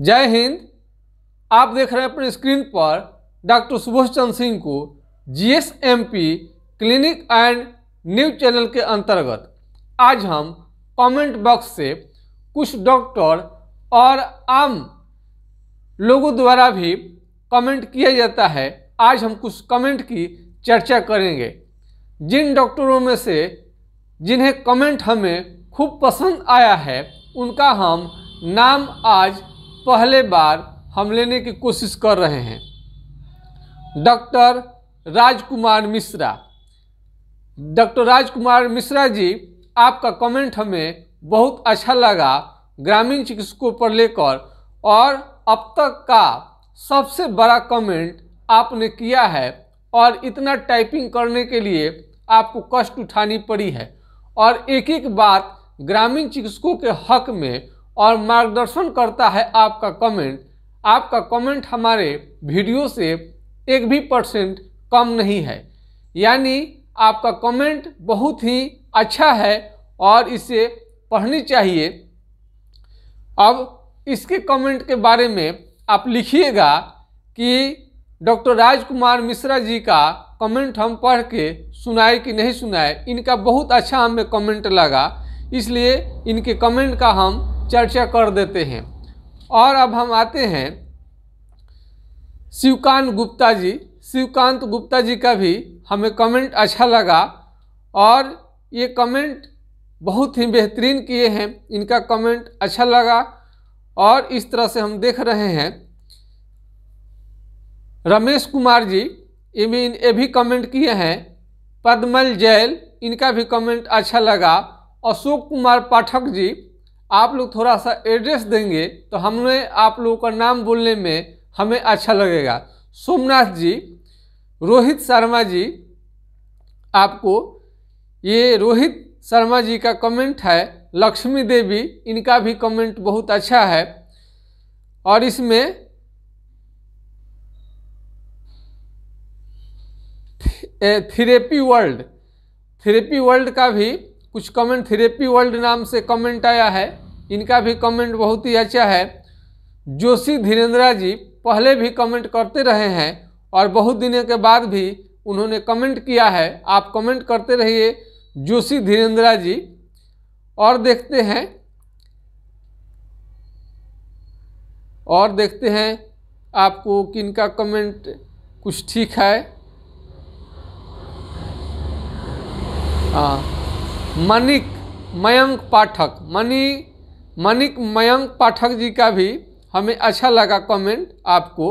जय हिंद आप देख रहे हैं अपने स्क्रीन पर डॉक्टर सुभाष चंद्र सिंह को GSMP clinic and news channel के अंतर्गत आज हम कमेंट बॉक्स से कुछ डॉक्टर और आम लोगों द्वारा भी कमेंट किया जाता है आज हम कुछ कमेंट की चर्चा करेंगे जिन डॉक्टरों में से जिन्हें कमेंट हमें खूब पसंद आया है उनका हम नाम आज पहले बार हम लेने की कोशिश कर रहे हैं डॉक्टर राजकुमार मिश्रा डॉक्टर राजकुमार मिश्रा जी आपका कमेंट हमें बहुत अच्छा लगा ग्रामीण चिकित्सकों पर लेकर और अब तक का सबसे बड़ा कमेंट आपने किया है और इतना टाइपिंग करने के लिए आपको कष्ट उठानी पड़ी है और एक एक बात ग्रामीण चिकित्सकों के हक में और मार्गदर्शन करता है आपका कमेंट आपका कमेंट हमारे वीडियो से एक भी परसेंट कम नहीं है यानी आपका कमेंट बहुत ही अच्छा है और इसे पढ़नी चाहिए अब इसके कमेंट के बारे में आप लिखिएगा कि डॉक्टर राजकुमार मिश्रा जी का कमेंट हम पढ़ के सुनाए कि नहीं सुनाए इनका बहुत अच्छा हमें कमेंट लगा इसलिए इनके कमेंट का हम चर्चा कर देते हैं और अब हम आते हैं शिवकांत गुप्ता जी शिवकांत गुप्ता जी का भी हमें कमेंट अच्छा लगा और ये कमेंट बहुत ही बेहतरीन किए हैं इनका कमेंट अच्छा लगा और इस तरह से हम देख रहे हैं रमेश कुमार जी ये भी ये भी कमेंट किए हैं पद्मल जैल इनका भी कमेंट अच्छा लगा अशोक कुमार पाठक जी आप लोग थोड़ा सा एड्रेस देंगे तो हमने आप लोगों का नाम बोलने में हमें अच्छा लगेगा सोमनाथ जी रोहित शर्मा जी आपको ये रोहित शर्मा जी का कमेंट है लक्ष्मी देवी इनका भी कमेंट बहुत अच्छा है और इसमें थेरेपी वर्ल्ड थेरेपी वर्ल्ड का भी कुछ कमेंट थेरेपी वर्ल्ड नाम से कमेंट आया है इनका भी कमेंट बहुत ही अच्छा है जोशी धीरेन्द्रा जी पहले भी कमेंट करते रहे हैं और बहुत दिनों के बाद भी उन्होंने कमेंट किया है आप कमेंट करते रहिए जोशी धीरेन्द्रा जी और देखते हैं और देखते हैं आपको किन का कमेंट कुछ ठीक है हाँ मनिक मयंक पाठक मनी मनिक मयंक पाठक जी का भी हमें अच्छा लगा कमेंट आपको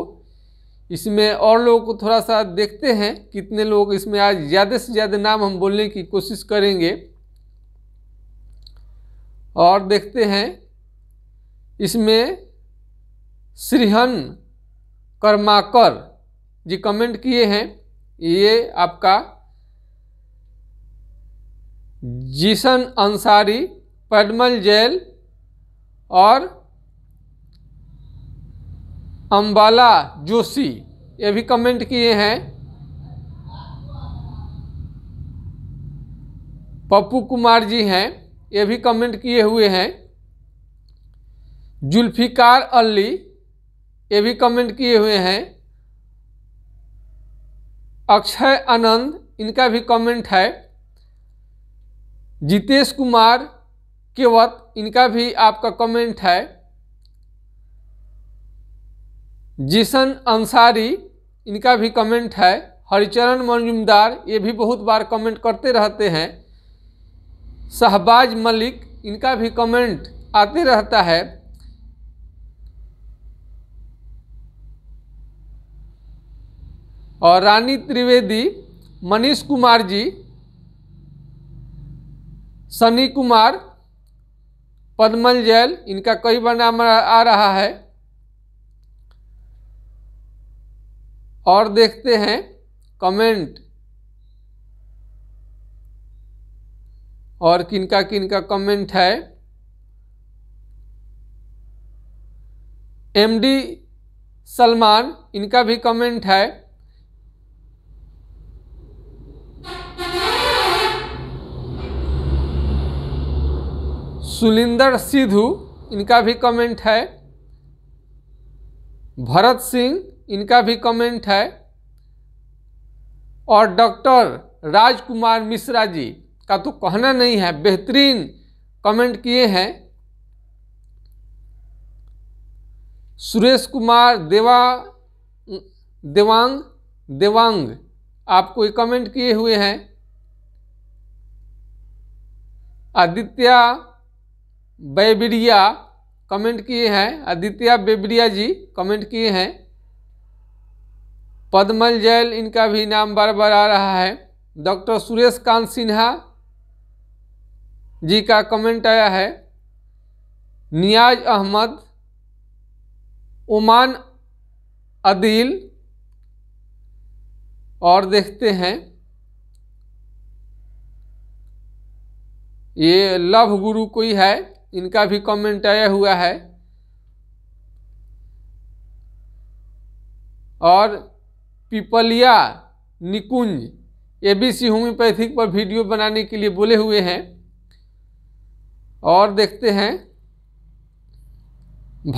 इसमें और लोगों को थोड़ा सा देखते हैं कितने लोग इसमें आज ज़्यादा से ज़्यादा नाम हम बोलने की कोशिश करेंगे और देखते हैं इसमें श्रीहन कर्माकर जी कमेंट किए हैं ये आपका जिसन अंसारी पडमल जैल और अम्बाला जोशी ये भी कमेंट किए हैं पप्पू कुमार जी हैं ये भी कमेंट किए हुए हैं जुल्फिकार अली ये भी कमेंट किए हुए हैं अक्षय आनंद इनका भी कमेंट है जितेश कुमार केवत इनका भी आपका कमेंट है जिसन अंसारी इनका भी कमेंट है हरिचरण मजुमदार ये भी बहुत बार कमेंट करते रहते हैं शहबाज मलिक इनका भी कमेंट आते रहता है और रानी त्रिवेदी मनीष कुमार जी सनी कुमार पदमल जैल इनका कई बार नाम आ रहा है और देखते हैं कमेंट और किनका किनका कमेंट है एमडी सलमान इनका भी कमेंट है सुलिंदर सिद्धू इनका भी कमेंट है भरत सिंह इनका भी कमेंट है और डॉक्टर राजकुमार मिश्रा जी का तो कहना नहीं है बेहतरीन कमेंट किए हैं सुरेश कुमार देवा देवांग देवांग आपको ये कमेंट किए हुए हैं आदित्य बेबरिया कमेंट किए हैं आदित्य बेबरिया जी कमेंट किए हैं पदमल जैल इनका भी नाम बार बार आ रहा है डॉक्टर सुरेश कांत सिन्हा जी का कमेंट आया है नियाज अहमद ओमान अदील और देखते हैं ये लव गुरु कोई है इनका भी कमेंट आया हुआ है और पिपलिया निकुंज एबीसी होम्योपैथिक पर वीडियो बनाने के लिए बोले हुए हैं और देखते हैं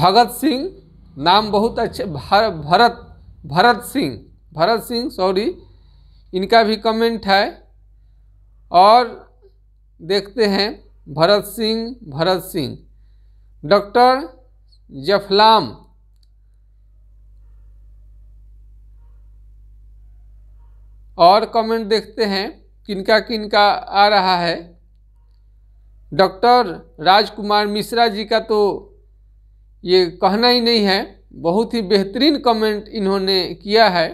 भगत सिंह नाम बहुत अच्छे भर, भरत भरत सिंह भरत सिंह सॉरी इनका भी कमेंट है और देखते हैं भरत सिंह भरत सिंह डॉक्टर जफलाम और कमेंट देखते हैं किनका किनका आ रहा है डॉक्टर राजकुमार मिश्रा जी का तो ये कहना ही नहीं है बहुत ही बेहतरीन कमेंट इन्होंने किया है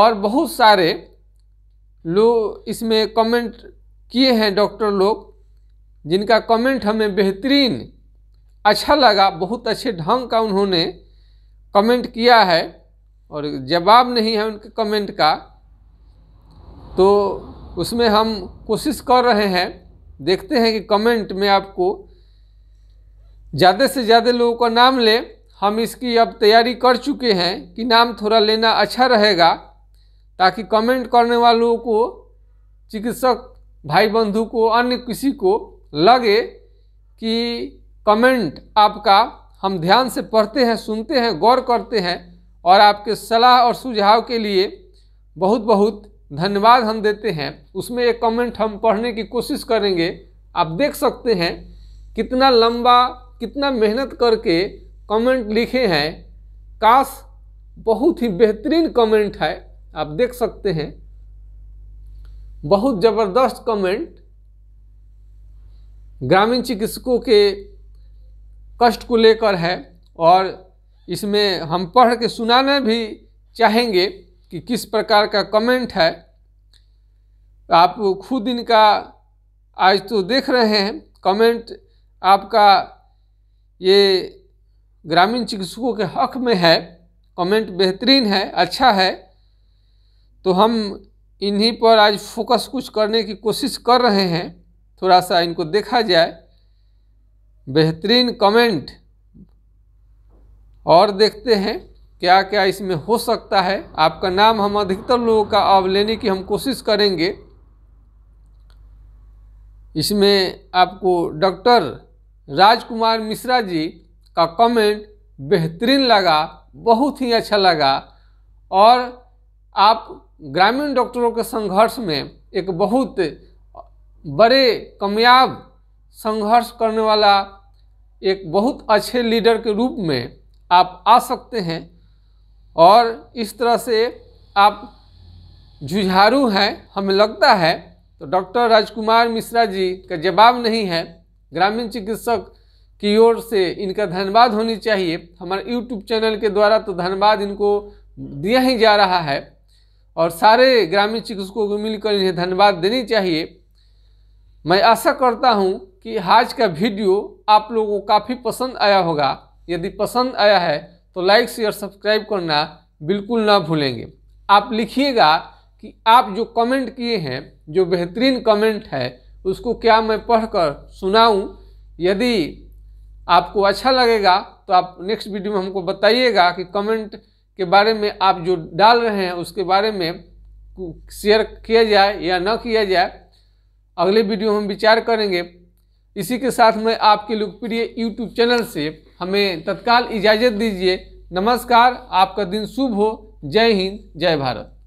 और बहुत सारे लो इसमें कमेंट किए हैं डॉक्टर लोग जिनका कमेंट हमें बेहतरीन अच्छा लगा बहुत अच्छे ढंग का उन्होंने कमेंट किया है और जवाब नहीं है उनके कमेंट का तो उसमें हम कोशिश कर रहे हैं देखते हैं कि कमेंट में आपको ज़्यादा से ज़्यादा लोगों का नाम लें हम इसकी अब तैयारी कर चुके हैं कि नाम थोड़ा लेना अच्छा रहेगा ताकि कमेंट करने वालों को चिकित्सक भाई बंधु को अन्य किसी को लगे कि कमेंट आपका हम ध्यान से पढ़ते हैं सुनते हैं गौर करते हैं और आपके सलाह और सुझाव के लिए बहुत बहुत धन्यवाद हम देते हैं उसमें एक कमेंट हम पढ़ने की कोशिश करेंगे आप देख सकते हैं कितना लंबा कितना मेहनत करके कमेंट लिखे हैं काश बहुत ही बेहतरीन कमेंट है आप देख सकते हैं बहुत ज़बरदस्त कमेंट ग्रामीण चिकित्सकों के कष्ट को लेकर है और इसमें हम पढ़ के सुनाना भी चाहेंगे कि किस प्रकार का कमेंट है आप खुद इनका आज तो देख रहे हैं कमेंट आपका ये ग्रामीण चिकित्सकों के हक में है कमेंट बेहतरीन है अच्छा है तो हम इन्हीं पर आज फोकस कुछ करने की कोशिश कर रहे हैं थोड़ा सा इनको देखा जाए बेहतरीन कमेंट और देखते हैं क्या क्या इसमें हो सकता है आपका नाम हम अधिकतर लोगों का अब लेने की हम कोशिश करेंगे इसमें आपको डॉक्टर राजकुमार मिश्रा जी का कमेंट बेहतरीन लगा बहुत ही अच्छा लगा और आप ग्रामीण डॉक्टरों के संघर्ष में एक बहुत बड़े कामयाब संघर्ष करने वाला एक बहुत अच्छे लीडर के रूप में आप आ सकते हैं और इस तरह से आप जुझारू हैं हमें लगता है तो डॉक्टर राजकुमार मिश्रा जी का जवाब नहीं है ग्रामीण चिकित्सक की ओर से इनका धन्यवाद होनी चाहिए हमारे यूट्यूब चैनल के द्वारा तो धन्यवाद इनको दिया ही जा रहा है और सारे ग्रामीण चिकित्सकों को मिलकर इन्हें धन्यवाद देनी चाहिए मैं आशा करता हूँ कि आज का वीडियो आप लोगों को काफ़ी पसंद आया होगा यदि पसंद आया है तो लाइक शेयर सब्सक्राइब करना बिल्कुल ना भूलेंगे आप लिखिएगा कि आप जो कमेंट किए हैं जो बेहतरीन कमेंट है उसको क्या मैं पढ़कर सुनाऊं यदि आपको अच्छा लगेगा तो आप नेक्स्ट वीडियो में हमको बताइएगा कि कमेंट के बारे में आप जो डाल रहे हैं उसके बारे में शेयर किया जाए या न किया जाए अगले वीडियो हम विचार करेंगे इसी के साथ मैं आपके लोकप्रिय यूट्यूब चैनल से हमें तत्काल इजाज़त दीजिए नमस्कार आपका दिन शुभ हो जय हिंद जय भारत